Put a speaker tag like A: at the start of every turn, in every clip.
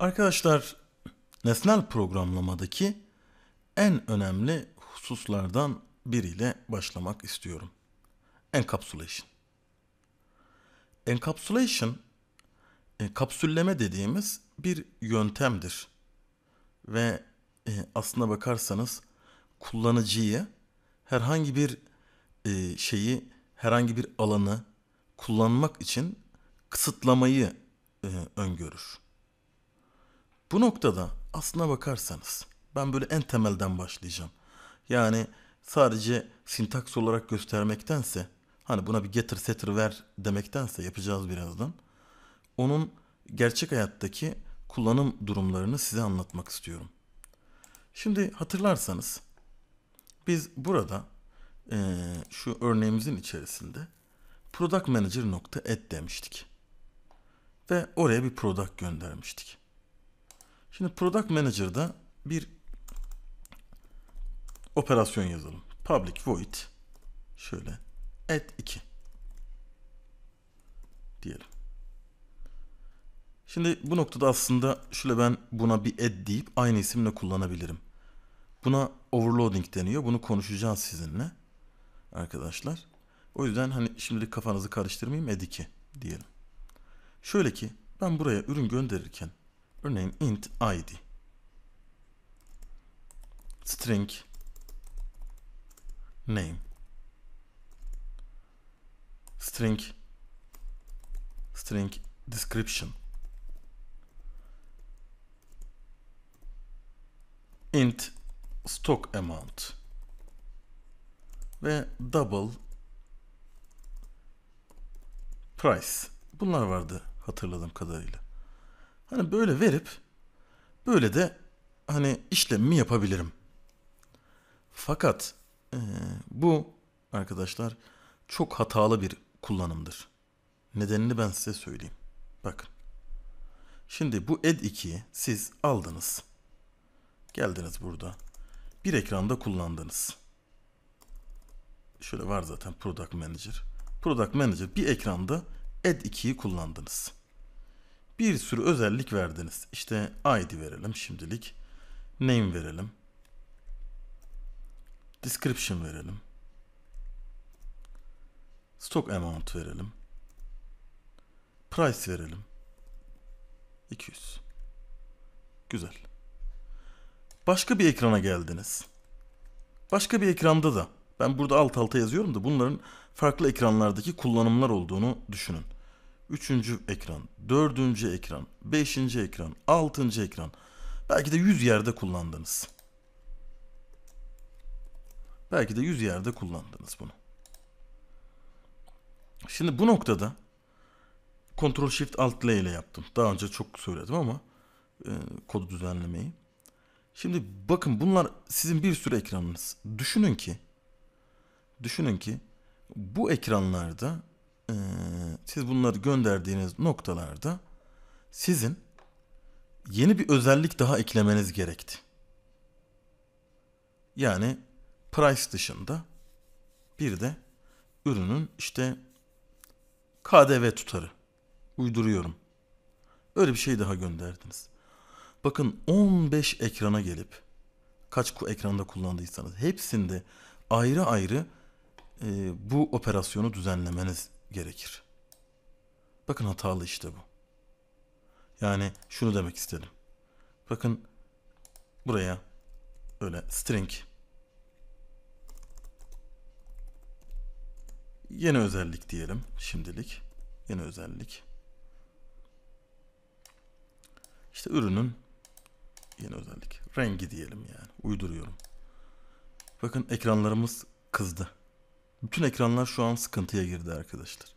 A: Arkadaşlar nesnel programlamadaki en önemli hususlardan biriyle başlamak istiyorum. Encapsulation. Encapsulation, e, kapsülleme dediğimiz bir yöntemdir. Ve e, aslına bakarsanız kullanıcıyı herhangi bir e, şeyi, herhangi bir alanı kullanmak için kısıtlamayı öngörür. Bu noktada aslına bakarsanız ben böyle en temelden başlayacağım. Yani sadece sintaks olarak göstermektense hani buna bir getir setir ver demektense yapacağız birazdan. Onun gerçek hayattaki kullanım durumlarını size anlatmak istiyorum. Şimdi hatırlarsanız biz burada e, şu örneğimizin içerisinde product manager.add demiştik. Ve oraya bir product göndermiştik. Şimdi Product Manager'da bir operasyon yazalım. Public void şöyle add 2 diyelim. Şimdi bu noktada aslında şöyle ben buna bir add deyip aynı isimle kullanabilirim. Buna overloading deniyor. Bunu konuşacağız sizinle arkadaşlar. O yüzden hani şimdilik kafanızı karıştırmayayım add 2 diyelim. Şöyle ki ben buraya ürün gönderirken Örneğin int id string name string string description int stock amount ve double price bunlar vardı hatırladığım kadarıyla. Hani böyle verip böyle de hani işlemimi yapabilirim. Fakat e, bu arkadaşlar çok hatalı bir kullanımdır. Nedenini ben size söyleyeyim. Bakın. Şimdi bu ed 2'yi siz aldınız. Geldiniz burada. Bir ekranda kullandınız. Şöyle var zaten Product Manager. Product Manager bir ekranda ed 2'yi kullandınız bir sürü özellik verdiniz. İşte ID verelim şimdilik. Name verelim. Description verelim. Stock amount verelim. Price verelim. 200. Güzel. Başka bir ekrana geldiniz. Başka bir ekranda da ben burada alt alta yazıyorum da bunların farklı ekranlardaki kullanımlar olduğunu düşünün üçüncü ekran, dördüncü ekran, beşinci ekran, altıncı ekran. Belki de yüz yerde kullandınız. Belki de yüz yerde kullandınız bunu. Şimdi bu noktada Ctrl Shift Alt L ile yaptım. Daha önce çok söyledim ama e, kodu düzenlemeyi. Şimdi bakın bunlar sizin bir sürü ekranınız. Düşünün ki düşünün ki bu ekranlarda ee, siz bunları gönderdiğiniz noktalarda sizin yeni bir özellik daha eklemeniz gerekti. Yani price dışında bir de ürünün işte KDV tutarı uyduruyorum. Öyle bir şey daha gönderdiniz. Bakın 15 ekrana gelip kaç ekranda kullandıysanız hepsinde ayrı ayrı e, bu operasyonu düzenlemeniz gerekir. Bakın hatalı işte bu. Yani şunu demek istedim. Bakın buraya öyle string yeni özellik diyelim şimdilik. Yeni özellik. İşte ürünün yeni özellik. Rengi diyelim yani. Uyduruyorum. Bakın ekranlarımız kızdı. Bütün ekranlar şu an sıkıntıya girdi arkadaşlar.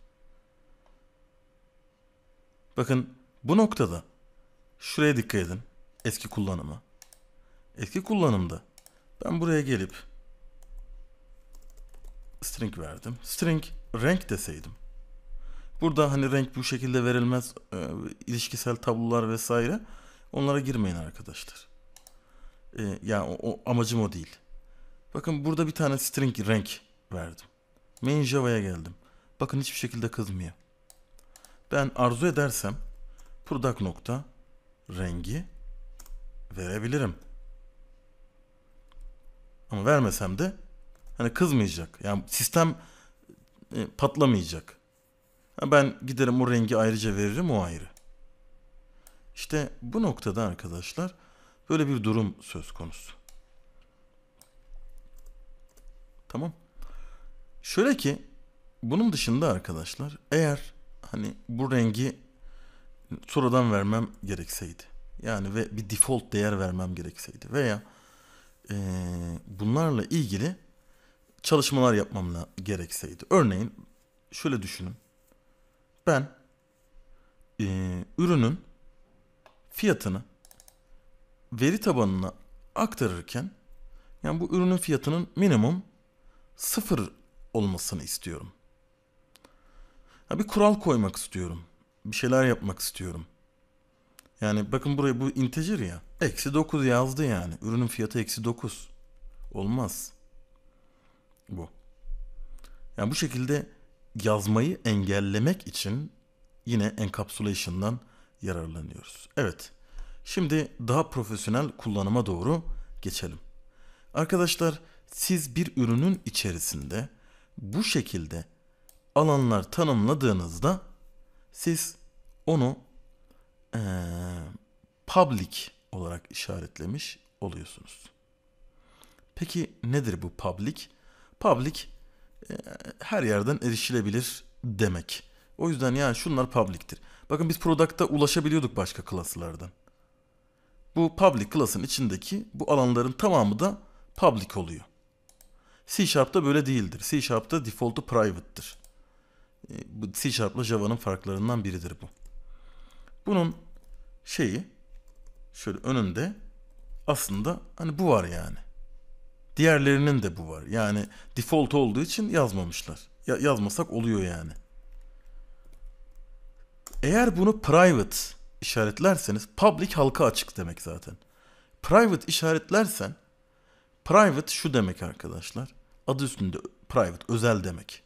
A: Bakın bu noktada şuraya dikkat edin. Eski kullanımı. Eski kullanımda ben buraya gelip string verdim. String renk deseydim. Burada hani renk bu şekilde verilmez e, ilişkisel tablolar vesaire onlara girmeyin arkadaşlar. E, yani o, o amacım o değil. Bakın burada bir tane string renk verdim. Main Java'ya geldim. Bakın hiçbir şekilde kızmıyor. Ben arzu edersem product nokta rengi verebilirim. Ama vermesem de hani kızmayacak. Yani sistem e, patlamayacak. Ha ben giderim o rengi ayrıca veririm o ayrı. İşte bu noktada arkadaşlar böyle bir durum söz konusu. Tamam. Şöyle ki bunun dışında arkadaşlar eğer hani bu rengi sonradan vermem gerekseydi yani ve bir default değer vermem gerekseydi veya e, bunlarla ilgili çalışmalar yapmam gerekseydi. Örneğin şöyle düşünün. Ben e, ürünün fiyatını veri tabanına aktarırken yani bu ürünün fiyatının minimum sıfır olmasını istiyorum. Ya bir kural koymak istiyorum. Bir şeyler yapmak istiyorum. Yani bakın buraya bu integer ya. Eksi 9 yazdı yani. Ürünün fiyatı eksi 9. Olmaz. Bu. Yani bu şekilde yazmayı engellemek için yine encapsulation'dan yararlanıyoruz. Evet. Şimdi daha profesyonel kullanıma doğru geçelim. Arkadaşlar siz bir ürünün içerisinde bu şekilde alanlar tanımladığınızda siz onu ee, public olarak işaretlemiş oluyorsunuz. Peki nedir bu public? Public e, her yerden erişilebilir demek. O yüzden yani şunlar public'tir. Bakın biz product'a ulaşabiliyorduk başka klaslardan. Bu public klasın içindeki bu alanların tamamı da public oluyor. C Sharp'ta böyle değildir. C Sharp'ta default'u private'tır. Ee, C Sharp'la Java'nın farklarından biridir bu. Bunun şeyi şöyle önünde aslında hani bu var yani. Diğerlerinin de bu var. Yani default olduğu için yazmamışlar. Ya, yazmasak oluyor yani. Eğer bunu private işaretlerseniz public halka açık demek zaten. Private işaretlersen Private şu demek arkadaşlar. Adı üstünde private, özel demek.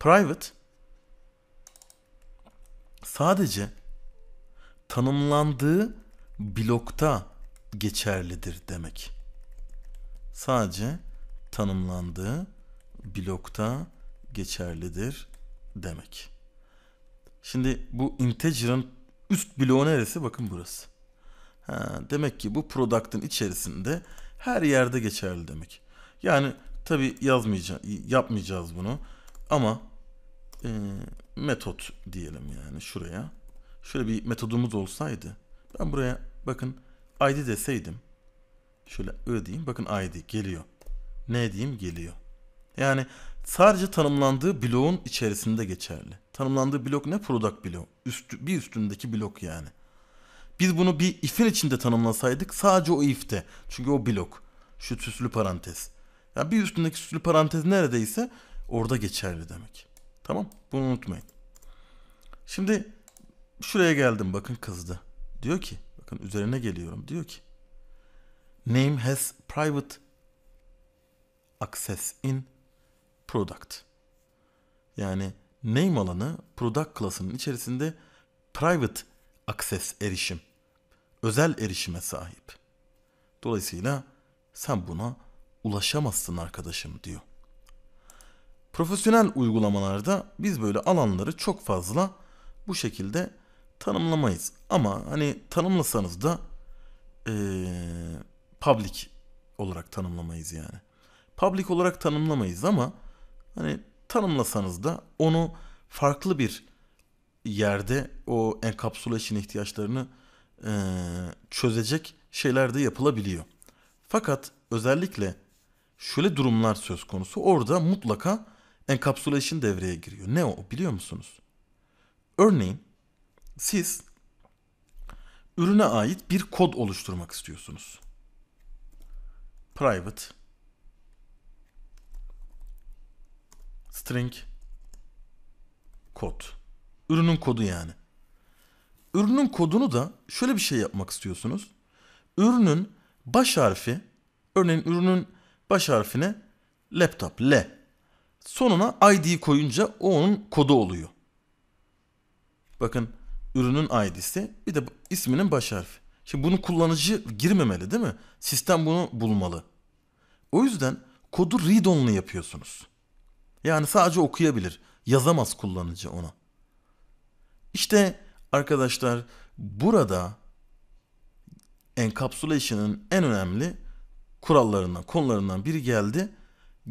A: Private sadece tanımlandığı blokta geçerlidir demek. Sadece tanımlandığı blokta geçerlidir demek. Şimdi bu integer'ın üst bloğu neresi? Bakın burası. Ha, demek ki bu product'ın içerisinde her yerde geçerli demek. Yani tabi yazmayacağız, yapmayacağız bunu ama e, metot diyelim yani şuraya. Şöyle bir metodumuz olsaydı ben buraya bakın id deseydim şöyle ö diyeyim bakın id geliyor. Ne diyeyim geliyor. Yani sadece tanımlandığı bloğun içerisinde geçerli. Tanımlandığı blok ne? Product blok. Üst bir üstündeki blok yani. Biz bunu bir if'in içinde tanımlasaydık sadece o if'te. Çünkü o blok. Şu süslü parantez. Ya yani bir üstündeki süslü parantez neredeyse orada geçerli demek. Tamam? Bunu unutmayın. Şimdi şuraya geldim bakın kızdı. Diyor ki bakın üzerine geliyorum. Diyor ki name has private access in product. Yani name alanı product klasının içerisinde private akses erişim, özel erişime sahip. Dolayısıyla sen buna ulaşamazsın arkadaşım diyor. Profesyonel uygulamalarda biz böyle alanları çok fazla bu şekilde tanımlamayız. Ama hani tanımlasanız da ee, public olarak tanımlamayız yani. Public olarak tanımlamayız ama hani tanımlasanız da onu farklı bir yerde o enkapsulation ihtiyaçlarını e, çözecek şeyler de yapılabiliyor. Fakat özellikle şöyle durumlar söz konusu. Orada mutlaka encapsulation devreye giriyor. Ne o biliyor musunuz? Örneğin siz ürüne ait bir kod oluşturmak istiyorsunuz. Private string kod. Ürünün kodu yani. Ürünün kodunu da şöyle bir şey yapmak istiyorsunuz. Ürünün baş harfi, örneğin ürünün baş harfine laptop, L. Sonuna ID koyunca o onun kodu oluyor. Bakın ürünün ID'si bir de isminin baş harfi. Şimdi bunu kullanıcı girmemeli değil mi? Sistem bunu bulmalı. O yüzden kodu read-only yapıyorsunuz. Yani sadece okuyabilir. Yazamaz kullanıcı ona. İşte arkadaşlar burada encapsulation'ın en önemli kurallarından, konularından biri geldi.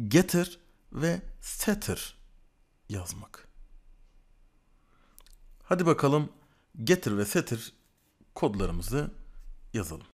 A: Getter ve setter yazmak. Hadi bakalım getter ve setter kodlarımızı yazalım.